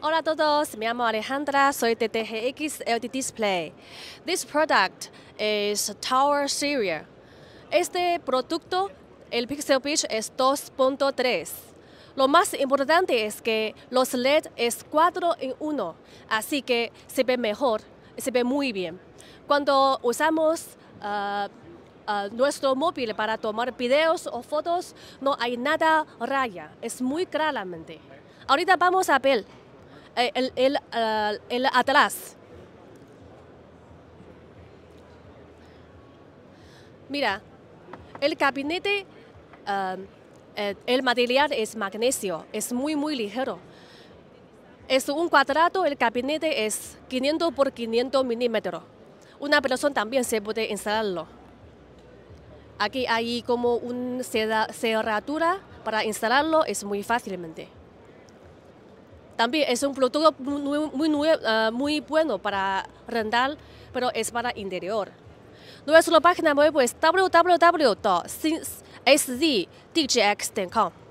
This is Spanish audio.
Hola a todos, me llamo Alejandra, soy de TGX LED Display. This product is Tower Serial. Este producto, el Pixel Pitch es 2.3. Lo más importante es que los LED es 4 en 1, así que se ve mejor, se ve muy bien. Cuando usamos ah, ah, nuestro móvil para tomar videos o fotos, no hay nada raya, es muy claramente. Ahorita vamos a ver eh, el, el, ah, atrás. Mira, el gabinete, um, eh, el material es magnesio, es muy, muy ligero. Es un cuadrado, el gabinete es 500 por 500 milímetros. Una persona también se puede instalarlo. Aquí hay como una cerradura para instalarlo, es muy fácilmente. También es un producto muy, ah, muy, bueno para rentar, pero es para interior. Nuestra página web es www.sdtgx.com.